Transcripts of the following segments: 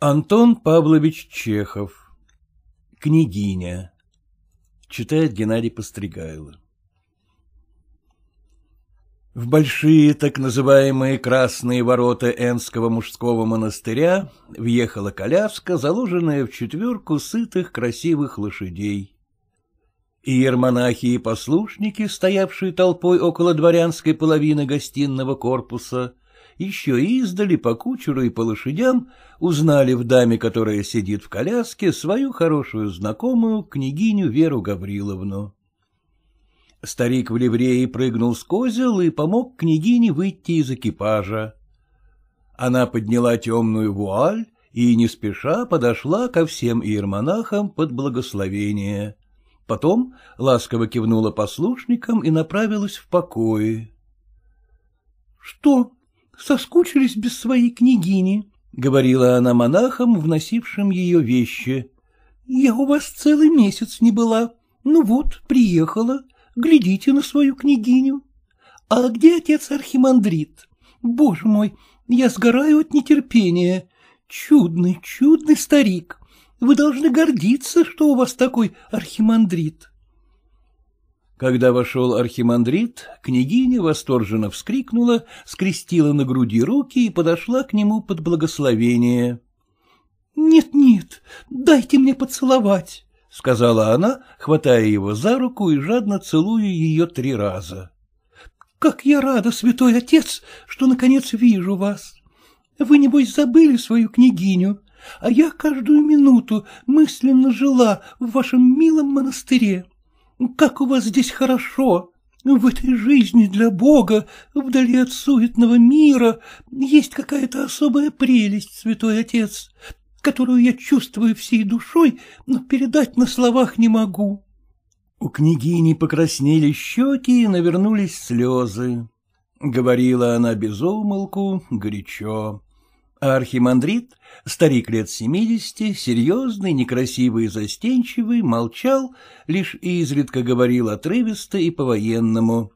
Антон Павлович Чехов. Княгиня. Читает Геннадий Постригайло. В большие так называемые красные ворота Энского мужского монастыря въехала коляска, заложенная в четверку сытых красивых лошадей. Иермонахи и послушники, стоявшие толпой около дворянской половины гостинного корпуса, — еще издали по кучеру и по лошадям узнали в даме, которая сидит в коляске, свою хорошую знакомую, княгиню Веру Гавриловну. Старик в ливреи прыгнул с козел и помог княгине выйти из экипажа. Она подняла темную вуаль и, не спеша, подошла ко всем иермонахам под благословение. Потом ласково кивнула послушникам и направилась в покои. — Что? Соскучились без своей княгини, — говорила она монахам, вносившим ее вещи. — Я у вас целый месяц не была. Ну вот, приехала. Глядите на свою княгиню. А где отец архимандрит? Боже мой, я сгораю от нетерпения. Чудный, чудный старик. Вы должны гордиться, что у вас такой архимандрит. Когда вошел архимандрит, княгиня восторженно вскрикнула, скрестила на груди руки и подошла к нему под благословение. «Нет, — Нет-нет, дайте мне поцеловать, — сказала она, хватая его за руку и жадно целуя ее три раза. — Как я рада, святой отец, что наконец вижу вас! Вы, небось, забыли свою княгиню, а я каждую минуту мысленно жила в вашем милом монастыре. — как у вас здесь хорошо! В этой жизни для Бога, вдали от суетного мира, есть какая-то особая прелесть, святой отец, которую я чувствую всей душой, но передать на словах не могу. У княгини покраснели щеки и навернулись слезы. Говорила она без умолку, горячо а архимандрит, старик лет семидесяти, серьезный, некрасивый и застенчивый, молчал, лишь изредка говорил отрывисто и по-военному.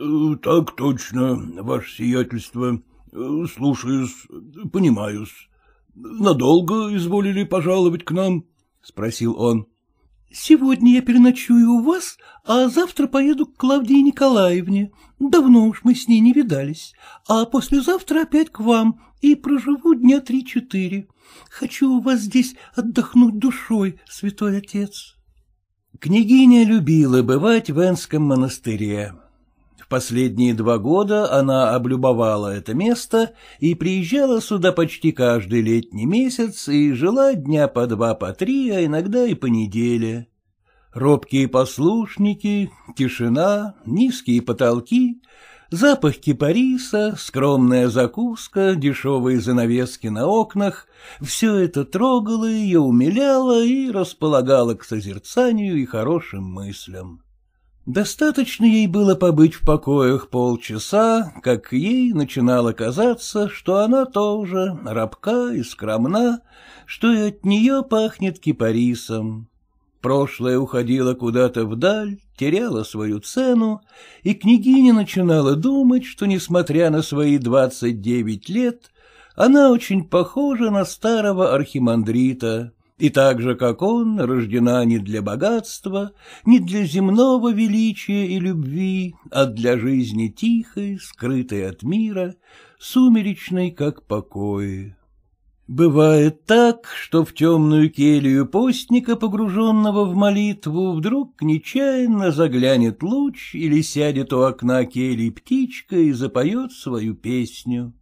«Э, — Так точно, ваше сиятельство. Э, слушаюсь, понимаюсь. Надолго изволили пожаловать к нам? — спросил он. Сегодня я переночую у вас, а завтра поеду к Клавдии Николаевне. Давно уж мы с ней не видались. А послезавтра опять к вам и проживу дня три-четыре. Хочу у вас здесь отдохнуть душой, святой отец. Княгиня любила бывать в Энском монастыре. В последние два года она облюбовала это место и приезжала сюда почти каждый летний месяц и жила дня по два, по три, а иногда и по неделе. Робкие послушники, тишина, низкие потолки, запах кипариса, скромная закуска, дешевые занавески на окнах — все это трогало ее, умиляло и располагало к созерцанию и хорошим мыслям. Достаточно ей было побыть в покоях полчаса, как ей начинало казаться, что она тоже рабка и скромна, что и от нее пахнет кипарисом. Прошлое уходило куда-то вдаль, теряло свою цену, и княгиня начинала думать, что, несмотря на свои двадцать девять лет, она очень похожа на старого архимандрита — и так же, как он, рождена не для богатства, не для земного величия и любви, а для жизни тихой, скрытой от мира, сумеречной, как покои. Бывает так, что в темную келью постника, погруженного в молитву, вдруг нечаянно заглянет луч или сядет у окна кельи птичка и запоет свою песню.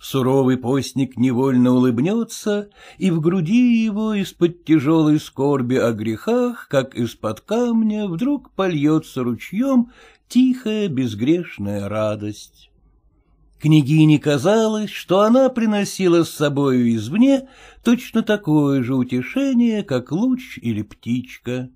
Суровый постник невольно улыбнется, и в груди его из-под тяжелой скорби о грехах, как из-под камня, вдруг польется ручьем тихая безгрешная радость. Княгине казалось, что она приносила с собою извне точно такое же утешение, как луч или птичка.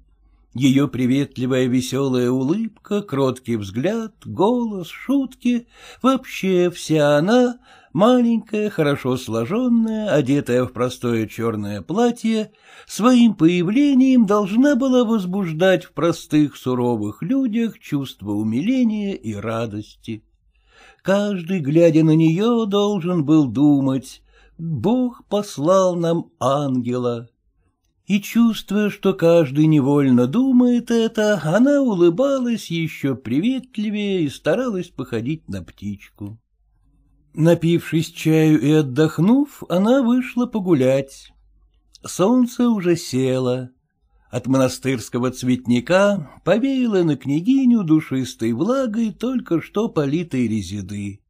Ее приветливая веселая улыбка, кроткий взгляд, голос, шутки — вообще вся она — маленькая, хорошо сложенная, одетая в простое черное платье, своим появлением должна была возбуждать в простых суровых людях чувство умиления и радости. Каждый, глядя на нее, должен был думать «Бог послал нам ангела». И, чувствуя, что каждый невольно думает это, она улыбалась еще приветливее и старалась походить на птичку. Напившись чаю и отдохнув, она вышла погулять. Солнце уже село. От монастырского цветника повеяло на княгиню душистой влагой только что политой резиды.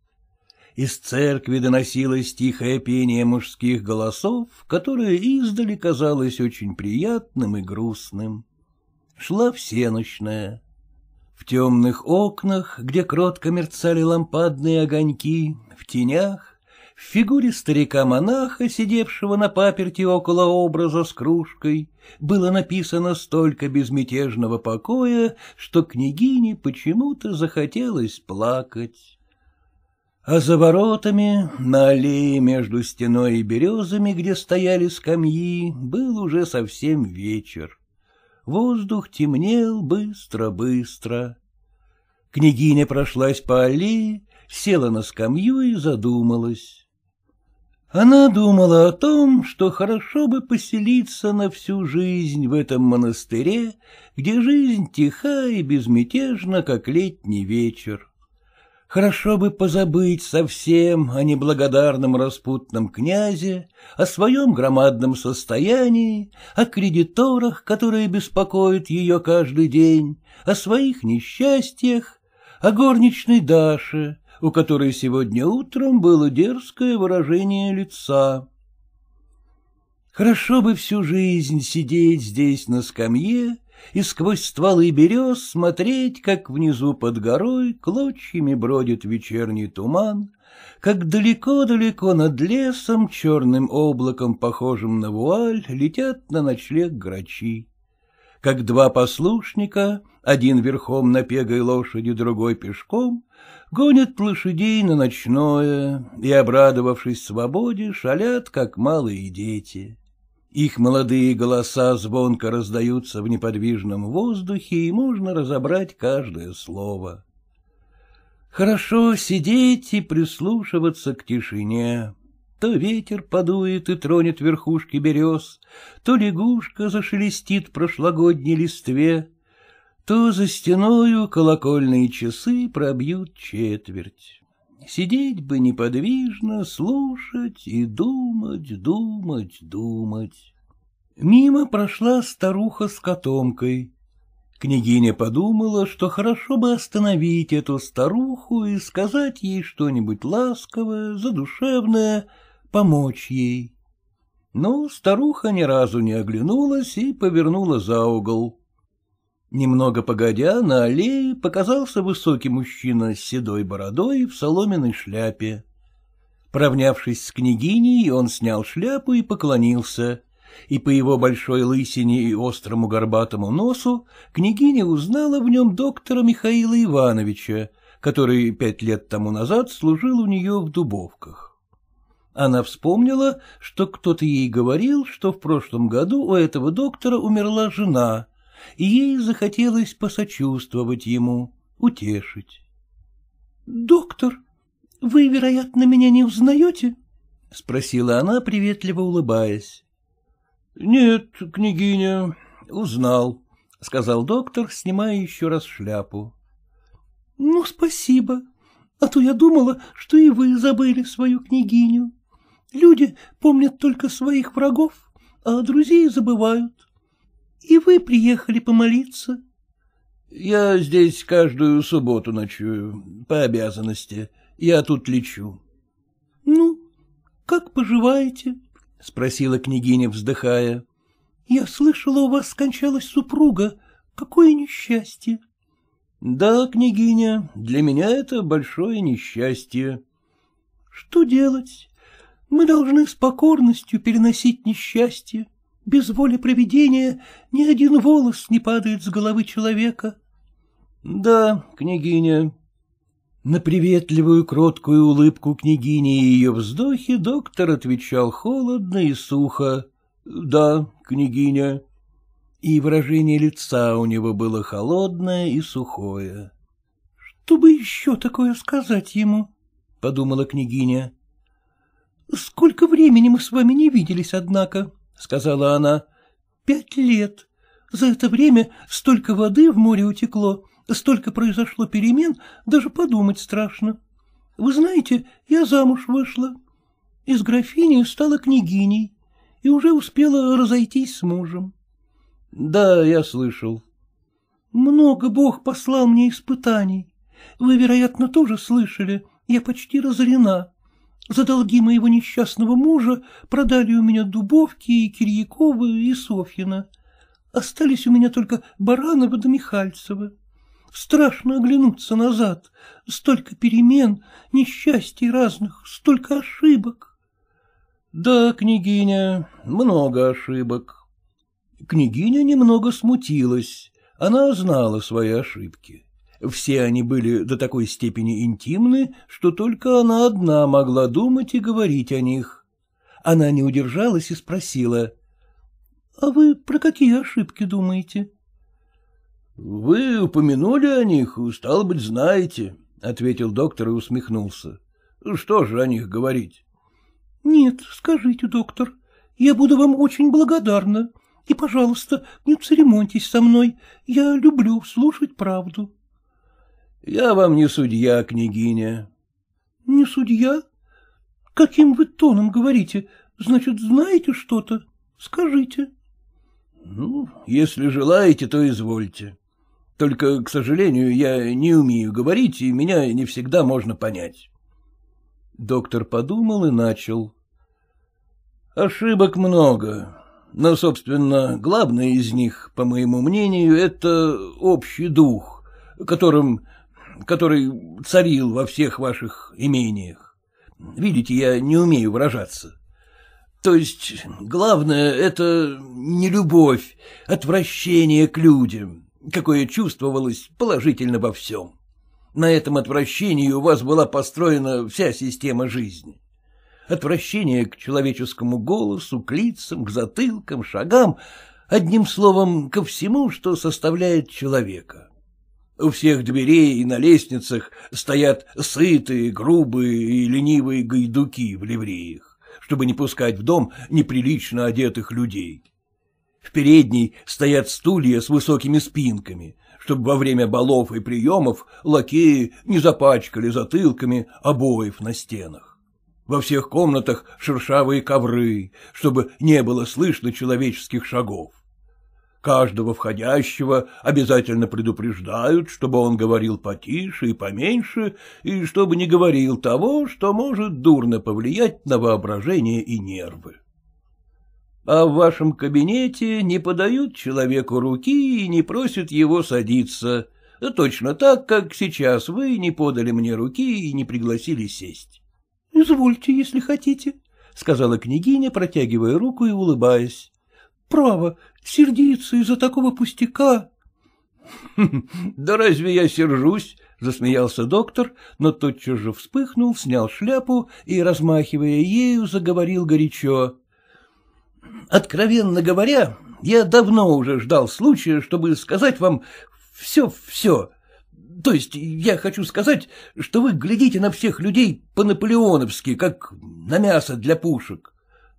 Из церкви доносилось тихое пение мужских голосов, которое издали казалось очень приятным и грустным. Шла всеночная. В темных окнах, где кротко мерцали лампадные огоньки, в тенях, в фигуре старика-монаха, сидевшего на паперти около образа с кружкой, было написано столько безмятежного покоя, что княгине почему-то захотелось плакать. А за воротами, на аллее между стеной и березами, где стояли скамьи, был уже совсем вечер воздух темнел быстро-быстро. Княгиня прошлась по аллее, села на скамью и задумалась. Она думала о том, что хорошо бы поселиться на всю жизнь в этом монастыре, где жизнь тиха и безмятежна, как летний вечер. Хорошо бы позабыть совсем о неблагодарном распутном князе, о своем громадном состоянии, о кредиторах, которые беспокоят ее каждый день, о своих несчастьях, о горничной Даше, у которой сегодня утром было дерзкое выражение лица. Хорошо бы всю жизнь сидеть здесь на скамье и сквозь стволы берез смотреть, как внизу под горой клочьями бродит вечерний туман, как далеко-далеко над лесом, черным облаком, похожим на вуаль, летят на ночлег грачи. Как два послушника, один верхом на пегой лошади, другой пешком, гонят лошадей на ночное и, обрадовавшись свободе, шалят, как малые дети. Их молодые голоса звонко раздаются в неподвижном воздухе, и можно разобрать каждое слово. Хорошо сидеть и прислушиваться к тишине. То ветер подует и тронет верхушки берез, то лягушка зашелестит прошлогодней листве, то за стеною колокольные часы пробьют четверть. Сидеть бы неподвижно, слушать и думать, думать, думать. Мимо прошла старуха с котомкой. Княгиня подумала, что хорошо бы остановить эту старуху и сказать ей что-нибудь ласковое, задушевное, помочь ей. Но старуха ни разу не оглянулась и повернула за угол. Немного погодя, на аллее показался высокий мужчина с седой бородой в соломенной шляпе. Провнявшись с княгиней, он снял шляпу и поклонился, и по его большой лысине и острому горбатому носу княгиня узнала в нем доктора Михаила Ивановича, который пять лет тому назад служил у нее в Дубовках. Она вспомнила, что кто-то ей говорил, что в прошлом году у этого доктора умерла жена, и ей захотелось посочувствовать ему, утешить. — Доктор, вы, вероятно, меня не узнаете? — спросила она, приветливо улыбаясь. — Нет, княгиня, узнал, — сказал доктор, снимая еще раз шляпу. — Ну, спасибо, а то я думала, что и вы забыли свою княгиню. Люди помнят только своих врагов, а друзей забывают. И вы приехали помолиться? — Я здесь каждую субботу ночую, по обязанности. Я тут лечу. — Ну, как поживаете? — спросила княгиня, вздыхая. — Я слышала, у вас скончалась супруга. Какое несчастье! — Да, княгиня, для меня это большое несчастье. — Что делать? Мы должны с покорностью переносить несчастье. Без воли провидения ни один волос не падает с головы человека. — Да, княгиня. На приветливую кроткую улыбку княгини и ее вздохи доктор отвечал холодно и сухо. — Да, княгиня. И выражение лица у него было холодное и сухое. — Что бы еще такое сказать ему? — подумала княгиня. — Сколько времени мы с вами не виделись, однако. — сказала она. — Пять лет. За это время столько воды в море утекло, столько произошло перемен, даже подумать страшно. Вы знаете, я замуж вышла. Из графини стала княгиней и уже успела разойтись с мужем. — Да, я слышал. — Много Бог послал мне испытаний. Вы, вероятно, тоже слышали. Я почти разорена. За долги моего несчастного мужа продали у меня Дубовки и Кирьякова и Софьина. Остались у меня только Баранова да Михальцева. Страшно оглянуться назад. Столько перемен, несчастий разных, столько ошибок. — Да, княгиня, много ошибок. Княгиня немного смутилась. Она знала свои ошибки. Все они были до такой степени интимны, что только она одна могла думать и говорить о них. Она не удержалась и спросила. — А вы про какие ошибки думаете? — Вы упомянули о них, стало быть, знаете, — ответил доктор и усмехнулся. — Что же о них говорить? — Нет, скажите, доктор, я буду вам очень благодарна. И, пожалуйста, не церемоньтесь со мной, я люблю слушать правду. Я вам не судья, княгиня. — Не судья? Каким вы тоном говорите? Значит, знаете что-то? Скажите. — Ну, если желаете, то извольте. Только, к сожалению, я не умею говорить, и меня не всегда можно понять. Доктор подумал и начал. — Ошибок много, но, собственно, главное из них, по моему мнению, это общий дух, которым который царил во всех ваших имениях. Видите, я не умею выражаться. То есть, главное, это не любовь, отвращение к людям, какое чувствовалось положительно во всем. На этом отвращении у вас была построена вся система жизни. Отвращение к человеческому голосу, к лицам, к затылкам, шагам, одним словом, ко всему, что составляет человека. У всех дверей и на лестницах стоят сытые, грубые и ленивые гайдуки в ливреях, чтобы не пускать в дом неприлично одетых людей. В передней стоят стулья с высокими спинками, чтобы во время балов и приемов лакеи не запачкали затылками обоев на стенах. Во всех комнатах шершавые ковры, чтобы не было слышно человеческих шагов. Каждого входящего обязательно предупреждают, чтобы он говорил потише и поменьше, и чтобы не говорил того, что может дурно повлиять на воображение и нервы. А в вашем кабинете не подают человеку руки и не просят его садиться, точно так, как сейчас вы не подали мне руки и не пригласили сесть. — Извольте, если хотите, — сказала княгиня, протягивая руку и улыбаясь. Право, сердиться из-за такого пустяка. — Да разве я сержусь? — засмеялся доктор, но тотчас же вспыхнул, снял шляпу и, размахивая ею, заговорил горячо. — Откровенно говоря, я давно уже ждал случая, чтобы сказать вам все-все. То есть я хочу сказать, что вы глядите на всех людей по-наполеоновски, как на мясо для пушек.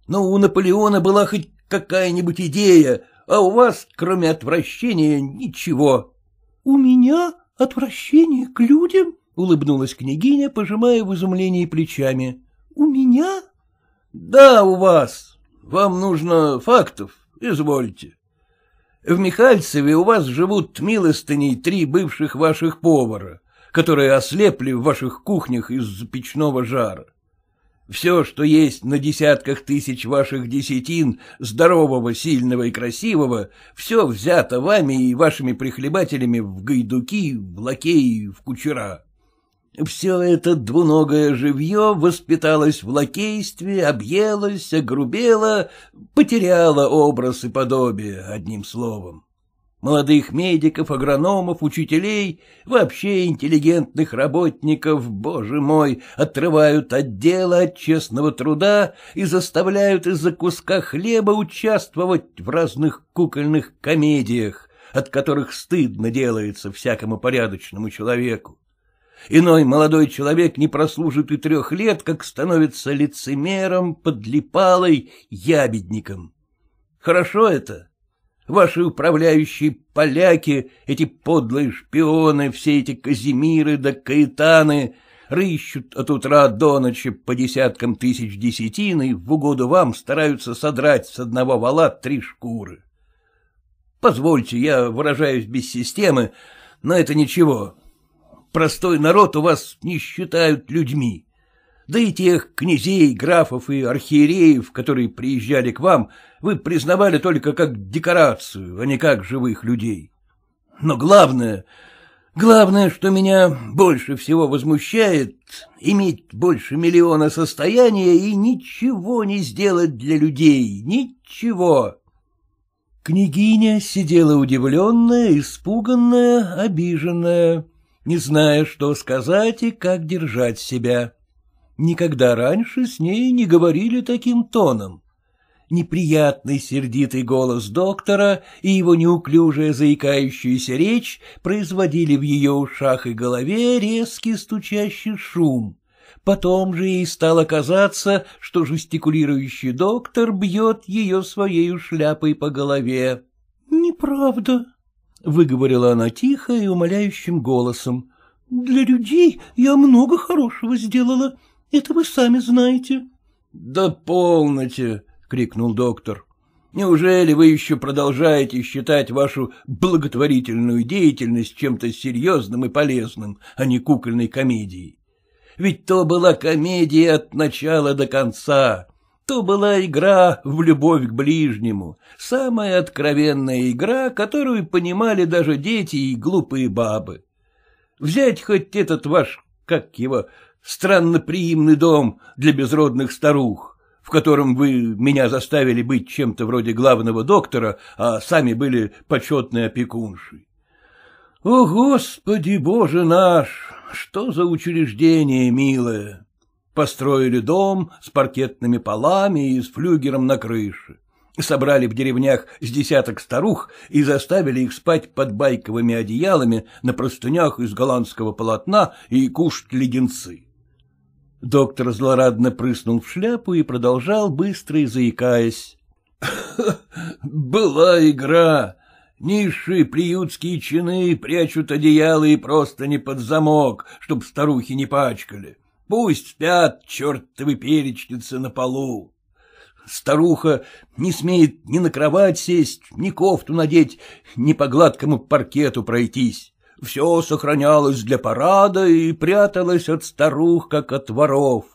Но у Наполеона была хоть какая-нибудь идея, а у вас, кроме отвращения, ничего. — У меня отвращение к людям? — улыбнулась княгиня, пожимая в изумлении плечами. — У меня? — Да, у вас. Вам нужно фактов, извольте. В Михальцеве у вас живут милостыней три бывших ваших повара, которые ослепли в ваших кухнях из-за печного жара. Все, что есть на десятках тысяч ваших десятин, здорового, сильного и красивого, все взято вами и вашими прихлебателями в гайдуки, в лакеи, в кучера. Все это двуногое живье воспиталось в лакействе, объелось, огрубело, потеряло образ и подобие, одним словом молодых медиков, агрономов, учителей, вообще интеллигентных работников, боже мой, отрывают от дела, от честного труда и заставляют из-за куска хлеба участвовать в разных кукольных комедиях, от которых стыдно делается всякому порядочному человеку. Иной молодой человек не прослужит и трех лет, как становится лицемером, подлипалой, ябедником. Хорошо это? — Ваши управляющие поляки, эти подлые шпионы, все эти Казимиры да Каэтаны рыщут от утра до ночи по десяткам тысяч десятин и в угоду вам стараются содрать с одного вала три шкуры. Позвольте, я выражаюсь без системы, но это ничего. Простой народ у вас не считают людьми. Да и тех князей, графов и архиереев, которые приезжали к вам, вы признавали только как декорацию, а не как живых людей. Но главное, главное, что меня больше всего возмущает, иметь больше миллиона состояния и ничего не сделать для людей, ничего. Княгиня сидела удивленная, испуганная, обиженная, не зная, что сказать и как держать себя. Никогда раньше с ней не говорили таким тоном. Неприятный сердитый голос доктора и его неуклюжая заикающаяся речь производили в ее ушах и голове резкий стучащий шум. Потом же ей стало казаться, что жестикулирующий доктор бьет ее своей шляпой по голове. — Неправда, — выговорила она тихо и умоляющим голосом. — Для людей я много хорошего сделала, — это вы сами знаете. — Да полноте! — крикнул доктор. — Неужели вы еще продолжаете считать вашу благотворительную деятельность чем-то серьезным и полезным, а не кукольной комедией? Ведь то была комедия от начала до конца. То была игра в любовь к ближнему, самая откровенная игра, которую понимали даже дети и глупые бабы. Взять хоть этот ваш, как его, странно приимный дом для безродных старух, в котором вы меня заставили быть чем-то вроде главного доктора, а сами были почетной опекуншей. О, Господи, Боже наш, что за учреждение, милое! Построили дом с паркетными полами и с флюгером на крыше. Собрали в деревнях с десяток старух и заставили их спать под байковыми одеялами на простынях из голландского полотна и кушать леденцы. Доктор злорадно прыснул в шляпу и продолжал, быстро и заикаясь. — Была игра. Низшие приютские чины прячут одеяло и просто не под замок, чтоб старухи не пачкали. Пусть спят чертовы перечницы на полу. Старуха не смеет ни на кровать сесть, ни кофту надеть, ни по гладкому паркету пройтись все сохранялось для парада и пряталось от старух, как от воров.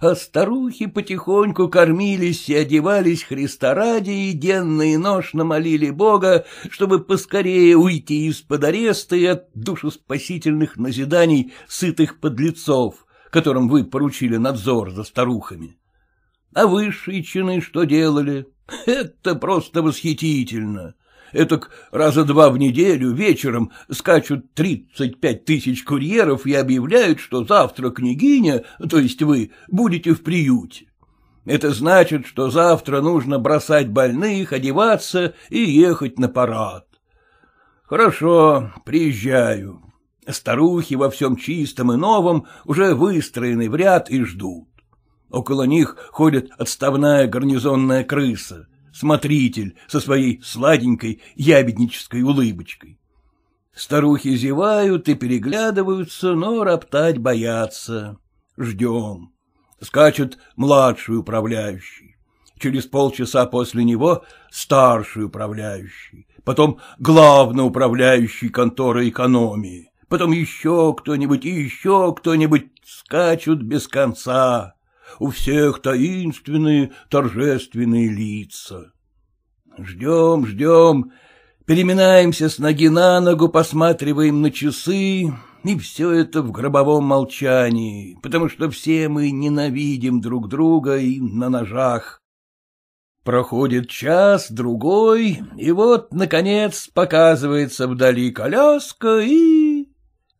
А старухи потихоньку кормились и одевались Христа ради, и денно и ношно молили Бога, чтобы поскорее уйти из-под ареста и от душеспасительных назиданий сытых подлецов, которым вы поручили надзор за старухами. А высшие чины что делали? Это просто восхитительно! — Этак раза два в неделю вечером скачут тридцать пять тысяч курьеров и объявляют, что завтра княгиня, то есть вы, будете в приюте. Это значит, что завтра нужно бросать больных, одеваться и ехать на парад. Хорошо, приезжаю. Старухи во всем чистом и новом уже выстроены в ряд и ждут. Около них ходит отставная гарнизонная крыса смотритель со своей сладенькой ябеднической улыбочкой. Старухи зевают и переглядываются, но роптать боятся. Ждем. Скачет младший управляющий. Через полчаса после него старший управляющий, потом главный управляющий конторы экономии, потом еще кто-нибудь и еще кто-нибудь скачут без конца у всех таинственные, торжественные лица. Ждем, ждем, переминаемся с ноги на ногу, посматриваем на часы, и все это в гробовом молчании, потому что все мы ненавидим друг друга и на ножах. Проходит час, другой, и вот, наконец, показывается вдали коляска, и...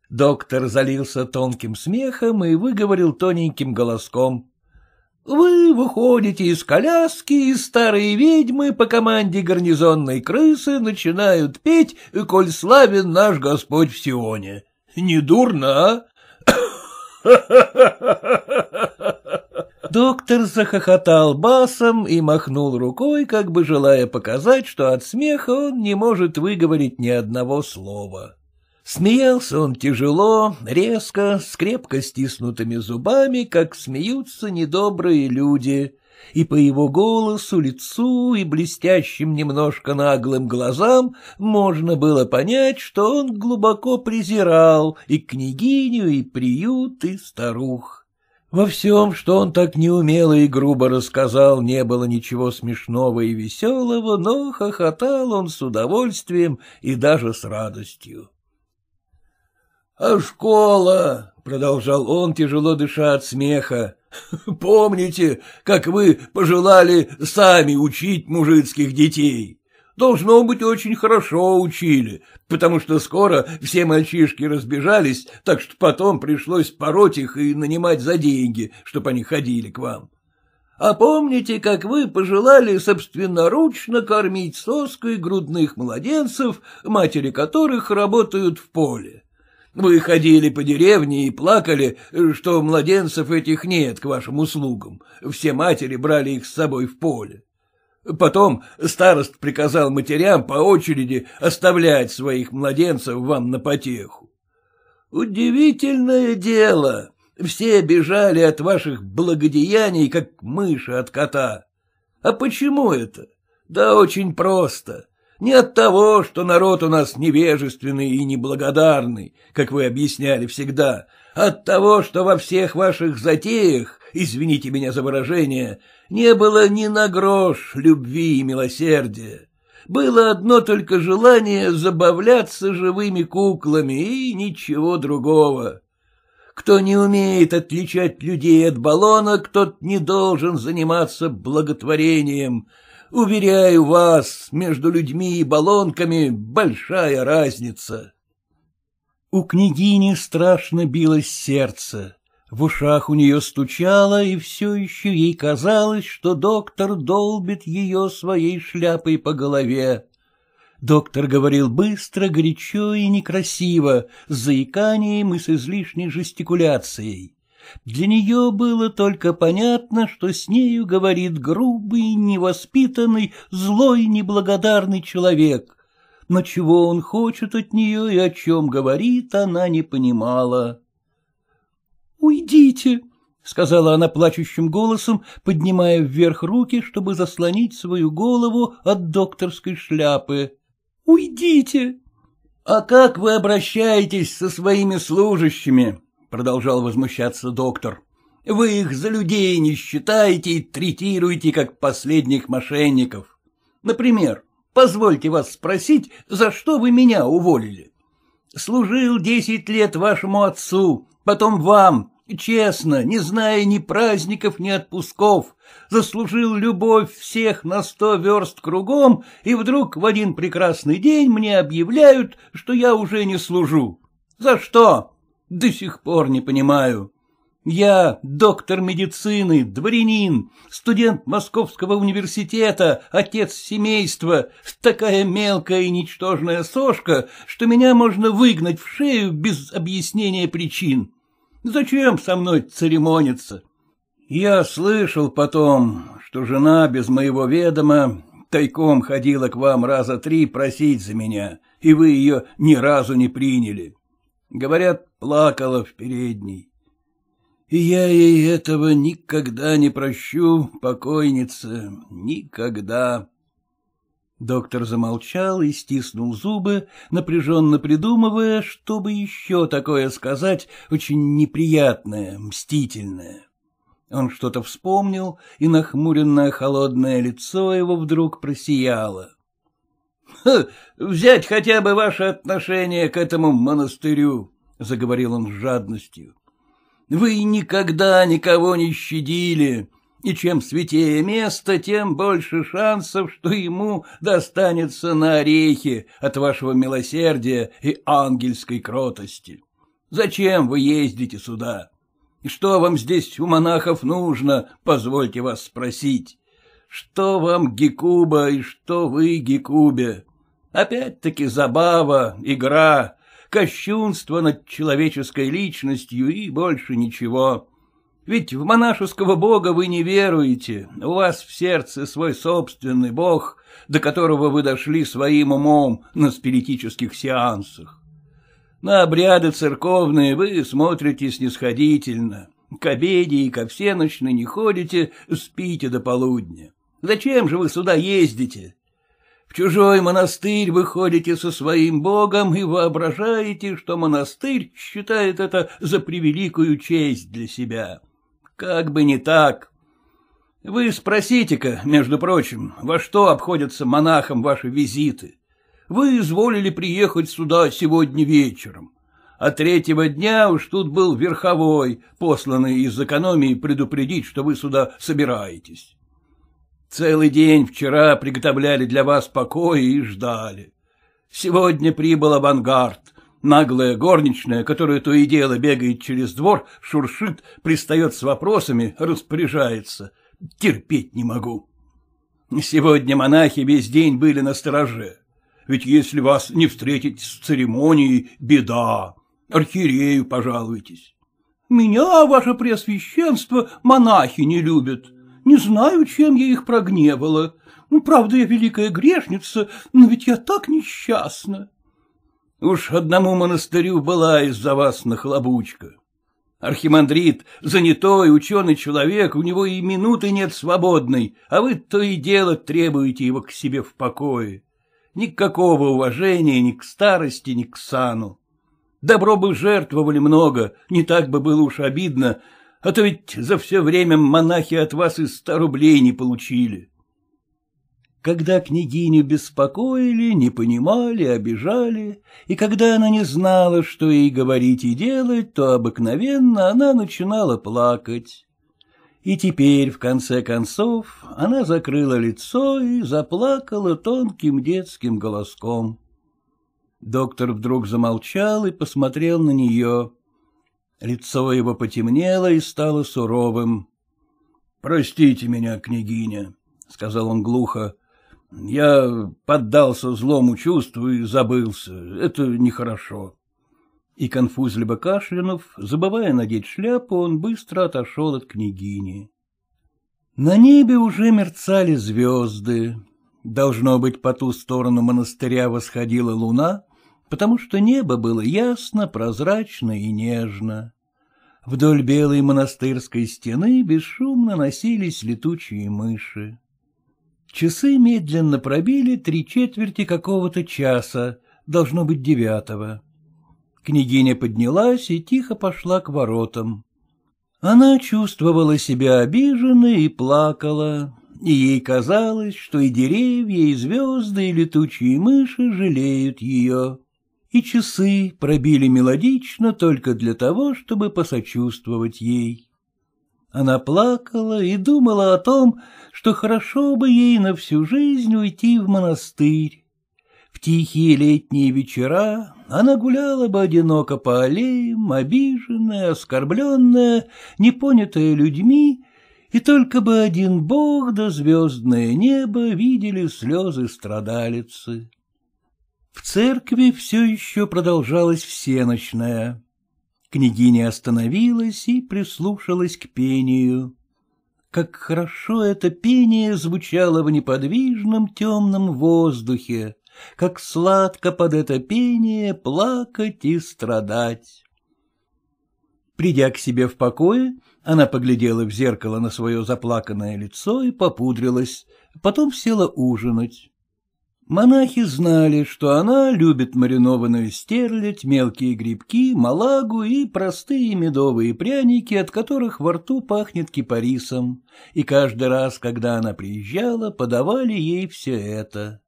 Доктор залился тонким смехом и выговорил тоненьким голоском. Вы выходите из коляски, и старые ведьмы по команде гарнизонной крысы начинают петь, коль славен наш Господь в Сионе. Не дурно, а? Доктор захохотал басом и махнул рукой, как бы желая показать, что от смеха он не может выговорить ни одного слова. Смеялся он тяжело, резко, с крепко стиснутыми зубами, как смеются недобрые люди, и по его голосу, лицу и блестящим немножко наглым глазам можно было понять, что он глубоко презирал и княгиню, и приют, и старух. Во всем, что он так неумело и грубо рассказал, не было ничего смешного и веселого, но хохотал он с удовольствием и даже с радостью. — А школа, — продолжал он, тяжело дыша от смеха, — помните, как вы пожелали сами учить мужицких детей? Должно быть, очень хорошо учили, потому что скоро все мальчишки разбежались, так что потом пришлось пороть их и нанимать за деньги, чтобы они ходили к вам. А помните, как вы пожелали собственноручно кормить соской грудных младенцев, матери которых работают в поле? Вы ходили по деревне и плакали, что младенцев этих нет к вашим услугам. Все матери брали их с собой в поле. Потом старост приказал матерям по очереди оставлять своих младенцев вам на потеху. Удивительное дело! Все бежали от ваших благодеяний, как мыши от кота. А почему это? Да очень просто. Не от того, что народ у нас невежественный и неблагодарный, как вы объясняли всегда, а от того, что во всех ваших затеях, извините меня за выражение, не было ни на грош любви и милосердия. Было одно только желание забавляться живыми куклами и ничего другого. Кто не умеет отличать людей от баллонок, тот не должен заниматься благотворением — Уверяю вас, между людьми и баллонками большая разница. У княгини страшно билось сердце. В ушах у нее стучало, и все еще ей казалось, что доктор долбит ее своей шляпой по голове. Доктор говорил быстро, горячо и некрасиво, с заиканием и с излишней жестикуляцией. Для нее было только понятно, что с нею говорит грубый, невоспитанный, злой, неблагодарный человек. Но чего он хочет от нее и о чем говорит, она не понимала. «Уйдите!» — сказала она плачущим голосом, поднимая вверх руки, чтобы заслонить свою голову от докторской шляпы. «Уйдите!» «А как вы обращаетесь со своими служащими?» — продолжал возмущаться доктор. — Вы их за людей не считаете и третируете, как последних мошенников. Например, позвольте вас спросить, за что вы меня уволили? Служил десять лет вашему отцу, потом вам, честно, не зная ни праздников, ни отпусков, заслужил любовь всех на сто верст кругом, и вдруг в один прекрасный день мне объявляют, что я уже не служу. За что? До сих пор не понимаю. Я доктор медицины, дворянин, студент Московского университета, отец семейства, такая мелкая и ничтожная сошка, что меня можно выгнать в шею без объяснения причин. Зачем со мной церемониться? Я слышал потом, что жена без моего ведома тайком ходила к вам раза три просить за меня, и вы ее ни разу не приняли. Говорят, плакала в передней. И я ей этого никогда не прощу, покойница, никогда. Доктор замолчал и стиснул зубы, напряженно придумывая, чтобы еще такое сказать, очень неприятное, мстительное. Он что-то вспомнил, и нахмуренное холодное лицо его вдруг просияло. — Взять хотя бы ваше отношение к этому монастырю, — заговорил он с жадностью. — Вы никогда никого не щадили, и чем святее место, тем больше шансов, что ему достанется на орехи от вашего милосердия и ангельской кротости. Зачем вы ездите сюда? И Что вам здесь у монахов нужно, позвольте вас спросить? Что вам Гекуба и что вы Гекубе? Опять-таки забава, игра, кощунство над человеческой личностью и больше ничего. Ведь в монашеского бога вы не веруете, у вас в сердце свой собственный бог, до которого вы дошли своим умом на спиритических сеансах. На обряды церковные вы смотрите снисходительно, к обеде и ко всеночной не ходите, спите до полудня. Зачем же вы сюда ездите? В чужой монастырь вы ходите со своим богом и воображаете, что монастырь считает это за превеликую честь для себя. Как бы не так. Вы спросите-ка, между прочим, во что обходятся монахам ваши визиты. Вы изволили приехать сюда сегодня вечером, а третьего дня уж тут был верховой, посланный из экономии предупредить, что вы сюда собираетесь. Целый день вчера приготовляли для вас покой и ждали. Сегодня прибыл авангард, наглая горничная, которая то и дело бегает через двор, шуршит, пристает с вопросами, распоряжается. Терпеть не могу. Сегодня монахи весь день были на стороже. Ведь если вас не встретить с церемонией, беда. Архиерею пожалуйтесь. Меня, ваше преосвященство, монахи не любят. Не знаю, чем я их прогневала. Ну, правда, я великая грешница, но ведь я так несчастна. Уж одному монастырю была из-за вас нахлобучка. Архимандрит, занятой, ученый человек, у него и минуты нет свободной, а вы то и дело требуете его к себе в покое. Никакого уважения ни к старости, ни к сану. Добро бы жертвовали много, не так бы было уж обидно, а то ведь за все время монахи от вас и ста рублей не получили. Когда княгиню беспокоили, не понимали, обижали, и когда она не знала, что ей говорить и делать, то обыкновенно она начинала плакать. И теперь, в конце концов, она закрыла лицо и заплакала тонким детским голоском. Доктор вдруг замолчал и посмотрел на нее. Лицо его потемнело и стало суровым. — Простите меня, княгиня, — сказал он глухо. — Я поддался злому чувству и забылся. Это нехорошо. И конфузлибо кашлянув, забывая надеть шляпу, он быстро отошел от княгини. На небе уже мерцали звезды. Должно быть, по ту сторону монастыря восходила луна, потому что небо было ясно, прозрачно и нежно. Вдоль белой монастырской стены бесшумно носились летучие мыши. Часы медленно пробили три четверти какого-то часа, должно быть девятого. Княгиня поднялась и тихо пошла к воротам. Она чувствовала себя обиженной и плакала, и ей казалось, что и деревья, и звезды, и летучие мыши жалеют ее и часы пробили мелодично только для того, чтобы посочувствовать ей. Она плакала и думала о том, что хорошо бы ей на всю жизнь уйти в монастырь. В тихие летние вечера она гуляла бы одиноко по аллеям, обиженная, оскорбленная, непонятая людьми, и только бы один бог да звездное небо видели слезы страдалицы. В церкви все еще продолжалась всеночная. Княгиня остановилась и прислушалась к пению. Как хорошо это пение звучало в неподвижном темном воздухе, как сладко под это пение плакать и страдать. Придя к себе в покое, она поглядела в зеркало на свое заплаканное лицо и попудрилась, потом села ужинать. Монахи знали, что она любит маринованную стерлядь, мелкие грибки, малагу и простые медовые пряники, от которых во рту пахнет кипарисом, и каждый раз, когда она приезжала, подавали ей все это.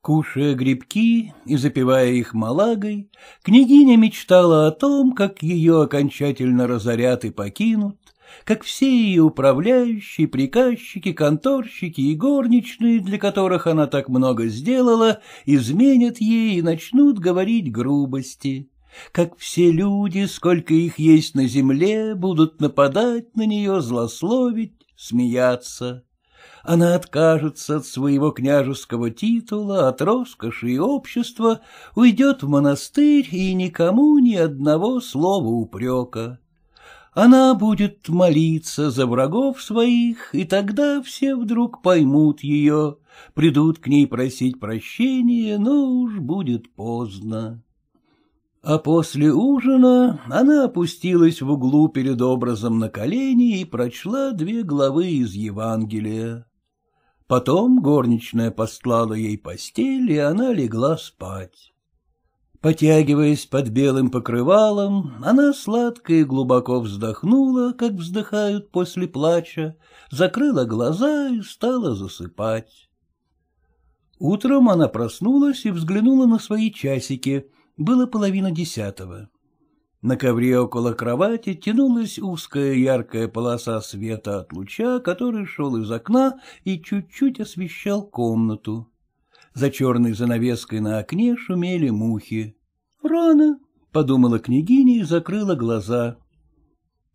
Кушая грибки и запивая их малагой, княгиня мечтала о том, как ее окончательно разорят и покинут, как все ее управляющие, приказчики, конторщики и горничные, для которых она так много сделала, изменят ей и начнут говорить грубости, как все люди, сколько их есть на земле, будут нападать на нее, злословить, смеяться. Она откажется от своего княжеского титула, от роскоши и общества, уйдет в монастырь и никому ни одного слова упрека. Она будет молиться за врагов своих, и тогда все вдруг поймут ее, придут к ней просить прощения, но уж будет поздно. А после ужина она опустилась в углу перед образом на колени и прочла две главы из Евангелия. Потом горничная послала ей постель, и она легла спать. Потягиваясь под белым покрывалом, она сладко и глубоко вздохнула, как вздыхают после плача, закрыла глаза и стала засыпать. Утром она проснулась и взглянула на свои часики. Было половина десятого. На ковре около кровати тянулась узкая яркая полоса света от луча, который шел из окна и чуть-чуть освещал комнату. За черной занавеской на окне шумели мухи. Рано, — подумала княгиня и закрыла глаза.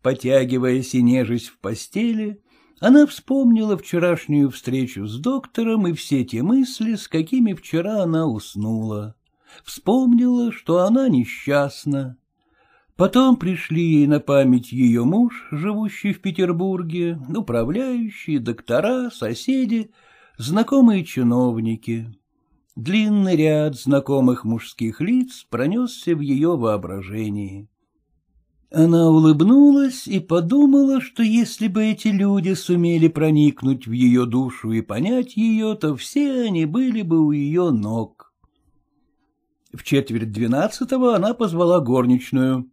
Потягиваясь и нежесть в постели, она вспомнила вчерашнюю встречу с доктором и все те мысли, с какими вчера она уснула. Вспомнила, что она несчастна. Потом пришли ей на память ее муж, живущий в Петербурге, управляющие, доктора, соседи, знакомые чиновники. Длинный ряд знакомых мужских лиц пронесся в ее воображении. Она улыбнулась и подумала, что если бы эти люди сумели проникнуть в ее душу и понять ее, то все они были бы у ее ног. В четверть двенадцатого она позвала горничную.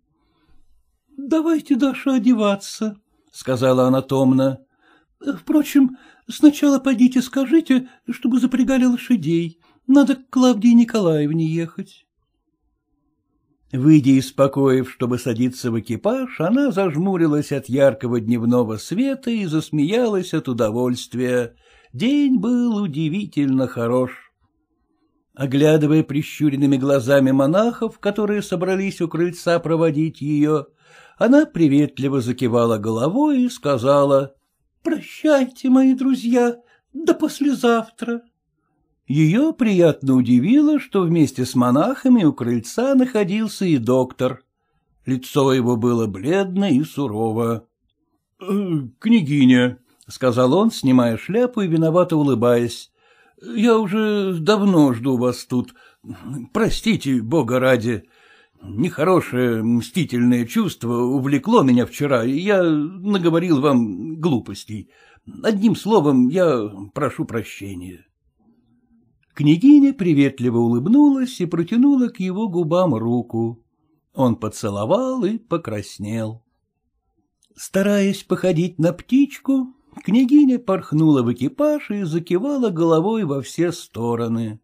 — Давайте, Даша, одеваться, — сказала она томно. — Впрочем, сначала подите скажите, чтобы запрягали лошадей. Надо к Клавдии Николаевне ехать. Выйдя из покоев, чтобы садиться в экипаж, она зажмурилась от яркого дневного света и засмеялась от удовольствия. День был удивительно хорош. Оглядывая прищуренными глазами монахов, которые собрались у крыльца проводить ее, она приветливо закивала головой и сказала «Прощайте, мои друзья, до послезавтра». Ее приятно удивило, что вместе с монахами у крыльца находился и доктор. Лицо его было бледно и сурово. «Э, княгиня, — сказал он, снимая шляпу и виновато улыбаясь, — я уже давно жду вас тут. Простите, бога ради. Нехорошее мстительное чувство увлекло меня вчера, и я наговорил вам глупостей. Одним словом, я прошу прощения. Княгиня приветливо улыбнулась и протянула к его губам руку. Он поцеловал и покраснел. Стараясь походить на птичку, княгиня порхнула в экипаж и закивала головой во все стороны.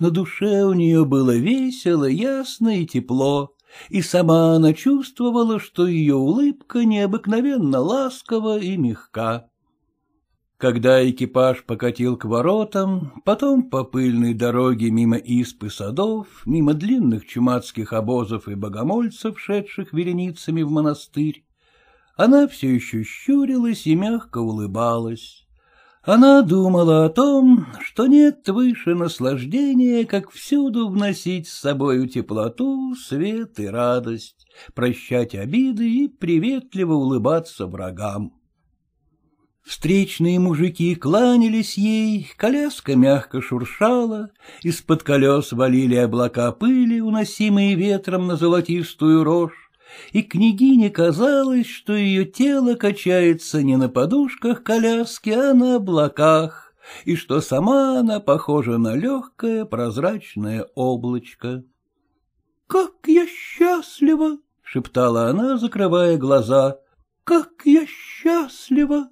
На душе у нее было весело, ясно и тепло, и сама она чувствовала, что ее улыбка необыкновенно ласкова и мягка. Когда экипаж покатил к воротам, потом по пыльной дороге мимо исп и садов, мимо длинных чумацких обозов и богомольцев, шедших вереницами в монастырь, она все еще щурилась и мягко улыбалась. Она думала о том, что нет выше наслаждения, как всюду вносить с собою теплоту, свет и радость, прощать обиды и приветливо улыбаться врагам. Встречные мужики кланялись ей, коляска мягко шуршала, из-под колес валили облака пыли, уносимые ветром на золотистую рожь, и княгине казалось, что ее тело качается не на подушках коляски, а на облаках, и что сама она похожа на легкое прозрачное облачко. — Как я счастлива! — шептала она, закрывая глаза. — Как я счастлива!